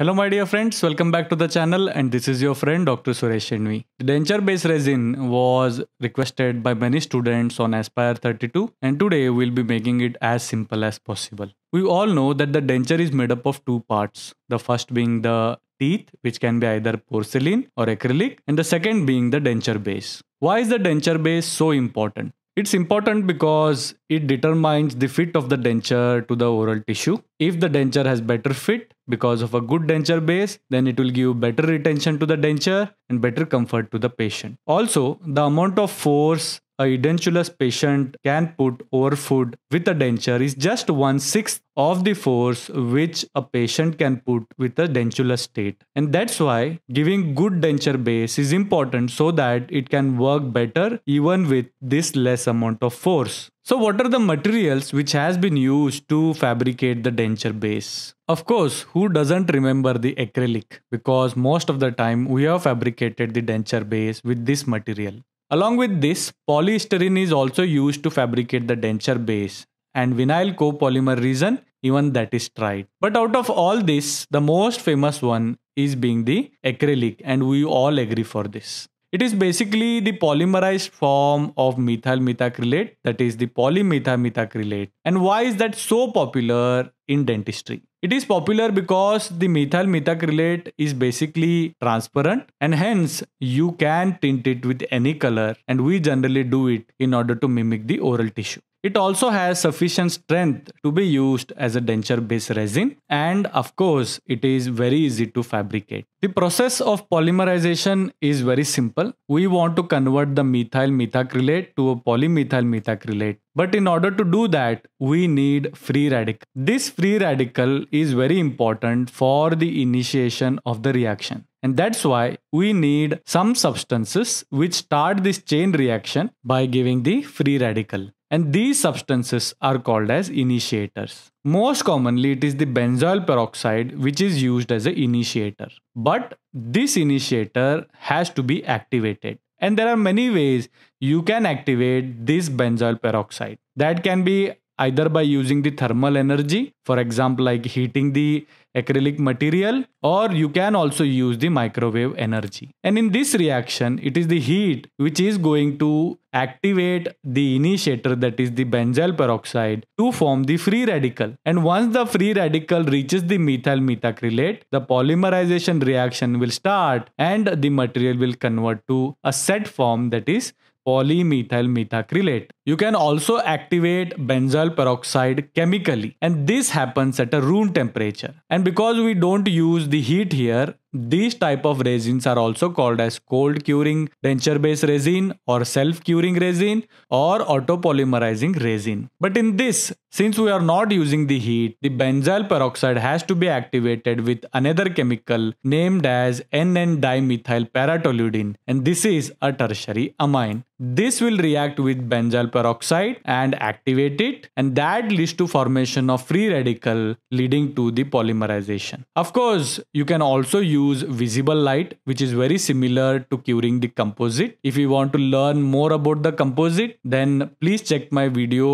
Hello my dear friends, welcome back to the channel and this is your friend Dr. Suresh Shenvi. The denture based resin was requested by many students on Aspire 32 and today we'll be making it as simple as possible. We all know that the denture is made up of two parts, the first being the teeth which can be either porcelain or acrylic and the second being the denture base. Why is the denture base so important? It's important because it determines the fit of the denture to the oral tissue. If the denture has better fit because of a good denture base, then it will give better retention to the denture and better comfort to the patient. Also, the amount of force a edentulous patient can put over food with a denture is just one sixth of the force which a patient can put with a dentulous state. And that's why giving good denture base is important so that it can work better even with this less amount of force. So what are the materials which has been used to fabricate the denture base? Of course, who doesn't remember the acrylic because most of the time we have fabricated the denture base with this material. Along with this, polystyrene is also used to fabricate the denture base and vinyl copolymer resin even that is tried. But out of all this, the most famous one is being the acrylic and we all agree for this. It is basically the polymerized form of methyl methacrylate that is the methacrylate. And why is that so popular in dentistry. It is popular because the methyl methacrylate is basically transparent and hence you can tint it with any color and we generally do it in order to mimic the oral tissue. It also has sufficient strength to be used as a denture based resin and of course it is very easy to fabricate. The process of polymerization is very simple. We want to convert the methyl methacrylate to a polymethyl methacrylate. But in order to do that, we need free radical. This free radical is very important for the initiation of the reaction. And that's why we need some substances which start this chain reaction by giving the free radical. And these substances are called as initiators. Most commonly, it is the benzoyl peroxide which is used as an initiator. But this initiator has to be activated. And there are many ways you can activate this benzoyl peroxide. That can be either by using the thermal energy, for example, like heating the acrylic material, or you can also use the microwave energy. And in this reaction, it is the heat which is going to activate the initiator, that is the benzyl peroxide, to form the free radical. And once the free radical reaches the methyl methacrylate, the polymerization reaction will start and the material will convert to a set form that is polymethyl methacrylate. You can also activate benzyl peroxide chemically and this happens at a room temperature. And because we don't use the heat here, these type of resins are also called as cold curing denture based resin or self curing resin or autopolymerizing resin. But in this, since we are not using the heat, the benzyl peroxide has to be activated with another chemical named as NN dimethyl paratoluidine and this is a tertiary amine. This will react with benzyl peroxide and activate it and that leads to formation of free radical leading to the polymerization. Of course, you can also use use visible light, which is very similar to curing the composite. If you want to learn more about the composite, then please check my video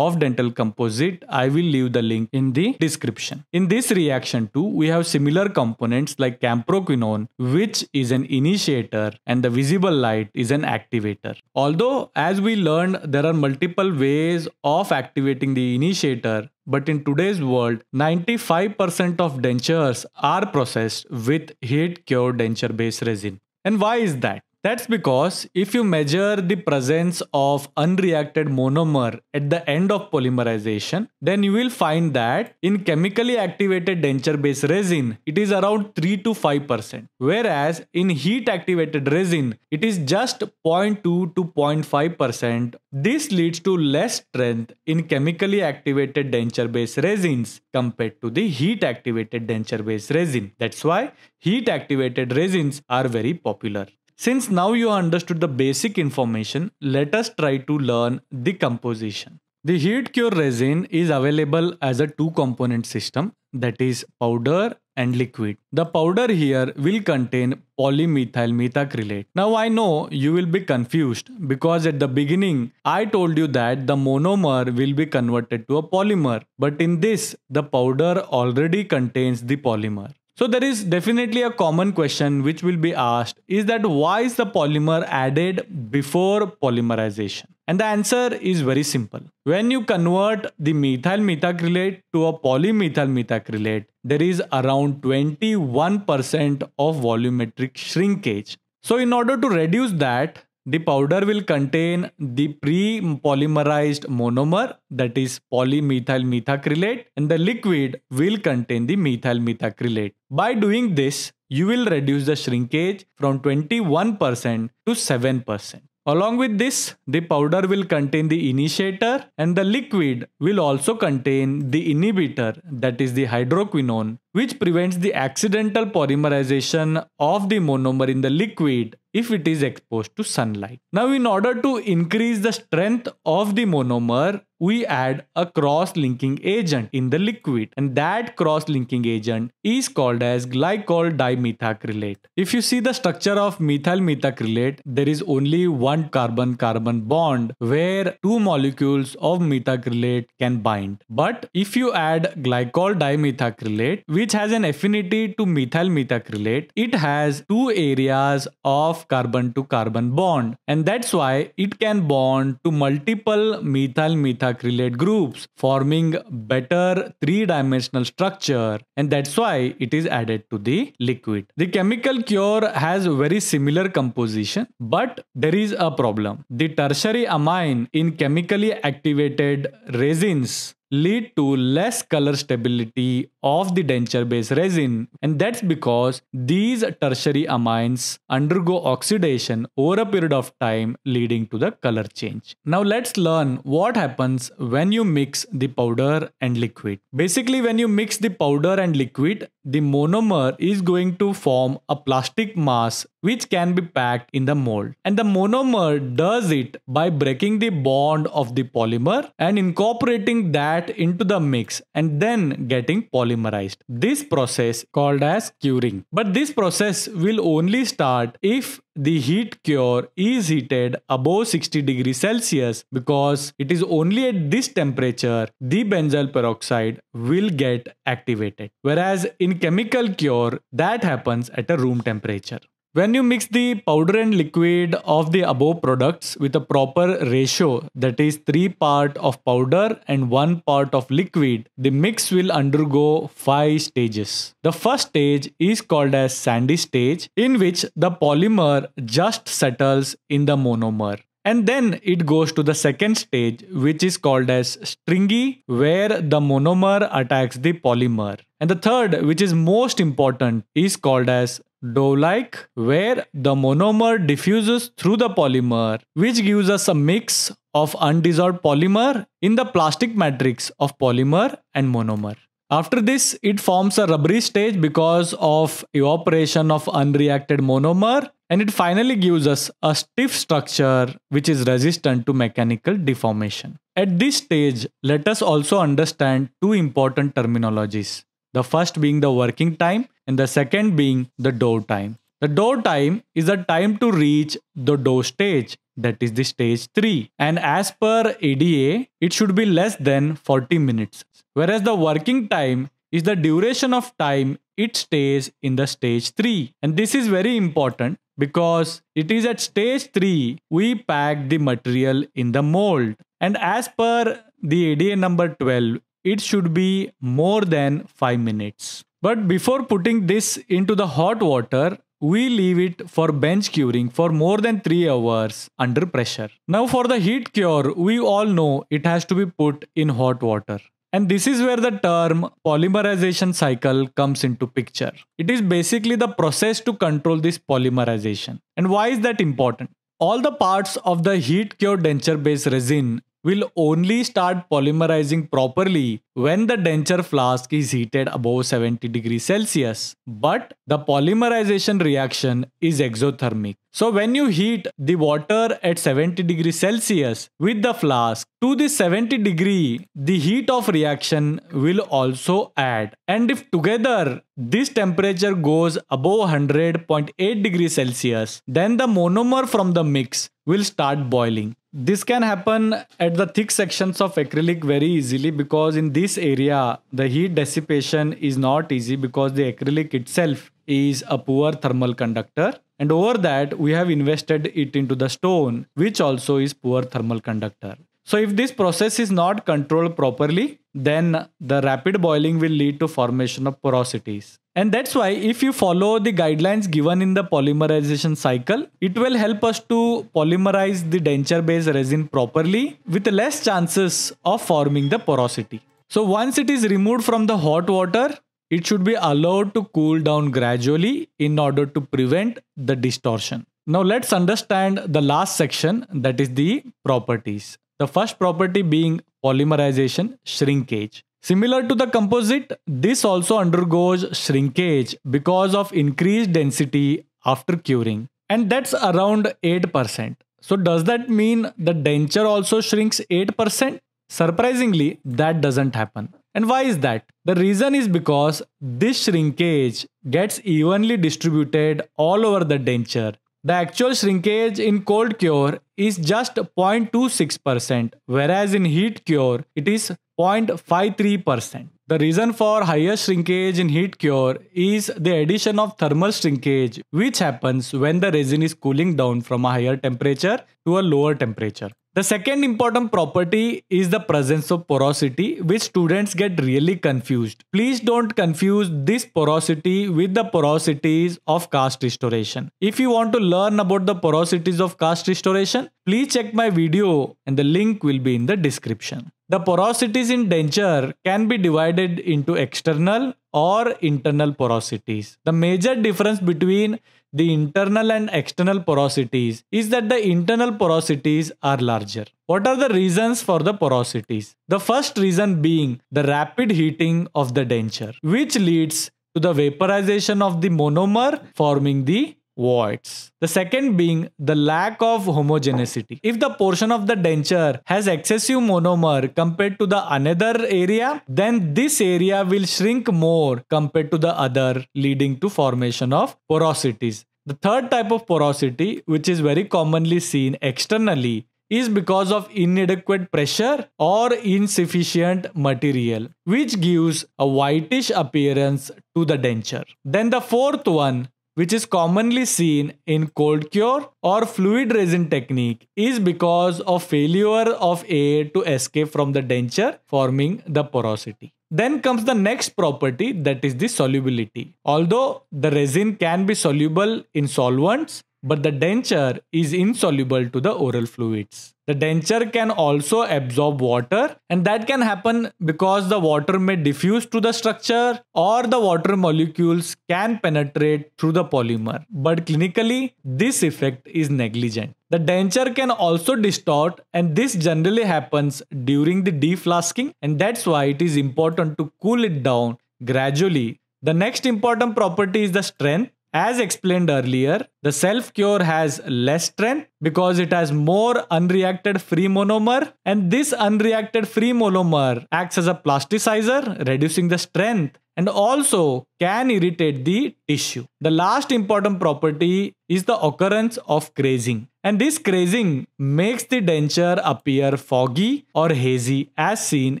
of dental composite. I will leave the link in the description. In this reaction too, we have similar components like camproquinone, which is an initiator and the visible light is an activator. Although as we learned, there are multiple ways of activating the initiator but in today's world, 95% of dentures are processed with heat cured denture based resin. And why is that? That's because if you measure the presence of unreacted monomer at the end of polymerization, then you will find that in chemically activated denture based resin, it is around 3 to 5%, whereas in heat activated resin, it is just 0.2 to 0.5%. This leads to less strength in chemically activated denture based resins compared to the heat activated denture based resin. That's why heat activated resins are very popular. Since now you understood the basic information, let us try to learn the composition. The heat cure resin is available as a two component system that is powder and liquid. The powder here will contain polymethyl methacrylate. Now I know you will be confused because at the beginning I told you that the monomer will be converted to a polymer but in this the powder already contains the polymer. So there is definitely a common question which will be asked is that why is the polymer added before polymerization? And the answer is very simple. When you convert the methyl methacrylate to a polymethyl methacrylate, there is around 21% of volumetric shrinkage. So in order to reduce that, the powder will contain the pre-polymerized monomer that is polymethyl methacrylate and the liquid will contain the methyl methacrylate. By doing this, you will reduce the shrinkage from 21% to 7%. Along with this, the powder will contain the initiator and the liquid will also contain the inhibitor that is the hydroquinone which prevents the accidental polymerization of the monomer in the liquid if it is exposed to sunlight. Now in order to increase the strength of the monomer, we add a cross-linking agent in the liquid and that cross-linking agent is called as glycol dimethacrylate. If you see the structure of methyl methacrylate, there is only one carbon-carbon bond where two molecules of methacrylate can bind. But if you add glycol dimethacrylate, which has an affinity to methyl methacrylate, it has two areas of carbon to carbon bond. And that's why it can bond to multiple methyl methacrylate groups, forming better three dimensional structure. And that's why it is added to the liquid. The chemical cure has very similar composition, but there is a problem. The tertiary amine in chemically activated resins lead to less color stability of the denture base resin and that's because these tertiary amines undergo oxidation over a period of time leading to the color change. Now let's learn what happens when you mix the powder and liquid. Basically when you mix the powder and liquid the monomer is going to form a plastic mass which can be packed in the mold. And the monomer does it by breaking the bond of the polymer and incorporating that into the mix and then getting polymerized. This process called as curing. But this process will only start if the heat cure is heated above 60 degrees Celsius because it is only at this temperature the benzyl peroxide will get activated. Whereas in chemical cure, that happens at a room temperature. When you mix the powder and liquid of the above products with a proper ratio, that is 3 part of powder and 1 part of liquid, the mix will undergo 5 stages. The first stage is called as sandy stage, in which the polymer just settles in the monomer. And then it goes to the second stage, which is called as stringy, where the monomer attacks the polymer. And the third, which is most important, is called as dough-like where the monomer diffuses through the polymer which gives us a mix of undissolved polymer in the plastic matrix of polymer and monomer. After this, it forms a rubbery stage because of evaporation of unreacted monomer and it finally gives us a stiff structure which is resistant to mechanical deformation. At this stage, let us also understand two important terminologies. The first being the working time and the second being the door time. The door time is the time to reach the door stage, that is the stage 3. And as per ADA, it should be less than 40 minutes. Whereas the working time is the duration of time it stays in the stage 3. And this is very important because it is at stage 3 we pack the material in the mold. And as per the ADA number 12, it should be more than 5 minutes. But before putting this into the hot water, we leave it for bench curing for more than 3 hours under pressure. Now, for the heat cure, we all know it has to be put in hot water. And this is where the term polymerization cycle comes into picture. It is basically the process to control this polymerization. And why is that important? All the parts of the heat cure denture based resin will only start polymerizing properly when the denture flask is heated above 70 degrees Celsius. But the polymerization reaction is exothermic. So when you heat the water at 70 degrees Celsius with the flask to the 70 degree, the heat of reaction will also add. And if together this temperature goes above 100.8 degrees Celsius, then the monomer from the mix will start boiling this can happen at the thick sections of acrylic very easily because in this area the heat dissipation is not easy because the acrylic itself is a poor thermal conductor and over that we have invested it into the stone which also is poor thermal conductor so if this process is not controlled properly then the rapid boiling will lead to formation of porosities and that's why if you follow the guidelines given in the polymerization cycle, it will help us to polymerize the denture based resin properly with less chances of forming the porosity. So once it is removed from the hot water, it should be allowed to cool down gradually in order to prevent the distortion. Now let's understand the last section that is the properties. The first property being polymerization shrinkage. Similar to the composite, this also undergoes shrinkage because of increased density after curing, and that's around 8%. So, does that mean the denture also shrinks 8%? Surprisingly, that doesn't happen. And why is that? The reason is because this shrinkage gets evenly distributed all over the denture the actual shrinkage in cold cure is just 0.26%, whereas in heat cure it is 0.53%. The reason for higher shrinkage in heat cure is the addition of thermal shrinkage, which happens when the resin is cooling down from a higher temperature to a lower temperature. The second important property is the presence of porosity, which students get really confused. Please don't confuse this porosity with the porosities of cast restoration. If you want to learn about the porosities of cast restoration, please check my video and the link will be in the description. The porosities in denture can be divided into external or internal porosities. The major difference between the internal and external porosities is that the internal porosities are larger. What are the reasons for the porosities? The first reason being the rapid heating of the denture, which leads to the vaporization of the monomer forming the voids. The second being the lack of homogeneity. If the portion of the denture has excessive monomer compared to the another area, then this area will shrink more compared to the other leading to formation of porosities. The third type of porosity, which is very commonly seen externally, is because of inadequate pressure or insufficient material, which gives a whitish appearance to the denture. Then the fourth one which is commonly seen in cold cure or fluid resin technique is because of failure of air to escape from the denture forming the porosity. Then comes the next property that is the solubility. Although the resin can be soluble in solvents, but the denture is insoluble to the oral fluids. The denture can also absorb water, and that can happen because the water may diffuse to the structure or the water molecules can penetrate through the polymer. But clinically, this effect is negligent. The denture can also distort, and this generally happens during the deflasking, and that's why it is important to cool it down gradually. The next important property is the strength. As explained earlier, the self cure has less strength because it has more unreacted free monomer, and this unreacted free monomer acts as a plasticizer, reducing the strength and also can irritate the tissue. The last important property is the occurrence of grazing. And this crazing makes the denture appear foggy or hazy as seen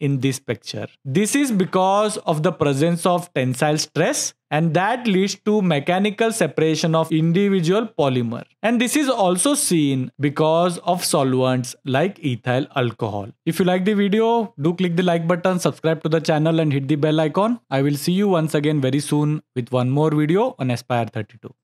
in this picture. This is because of the presence of tensile stress and that leads to mechanical separation of individual polymer. And this is also seen because of solvents like ethyl alcohol. If you like the video, do click the like button, subscribe to the channel and hit the bell icon. I will see you once again very soon with one more video on Aspire 32.